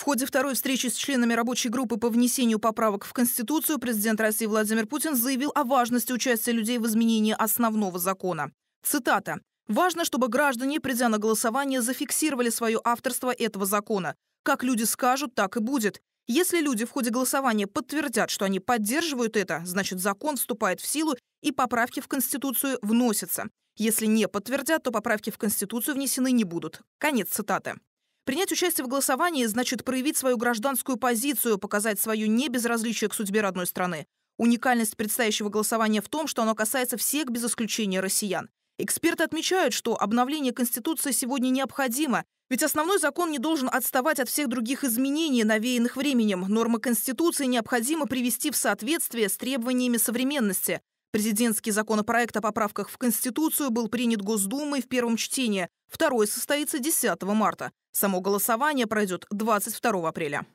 В ходе второй встречи с членами рабочей группы по внесению поправок в Конституцию президент России Владимир Путин заявил о важности участия людей в изменении основного закона. Цитата. «Важно, чтобы граждане, придя на голосование, зафиксировали свое авторство этого закона. Как люди скажут, так и будет. Если люди в ходе голосования подтвердят, что они поддерживают это, значит закон вступает в силу и поправки в Конституцию вносятся. Если не подтвердят, то поправки в Конституцию внесены не будут. Конец цитаты. Принять участие в голосовании значит проявить свою гражданскую позицию, показать свое небезразличие к судьбе родной страны. Уникальность предстоящего голосования в том, что оно касается всех без исключения россиян. Эксперты отмечают, что обновление Конституции сегодня необходимо, ведь основной закон не должен отставать от всех других изменений, навеянных временем. Нормы Конституции необходимо привести в соответствие с требованиями современности. Президентский законопроект о поправках в Конституцию был принят Госдумой в первом чтении. Второй состоится 10 марта. Само голосование пройдет 22 апреля.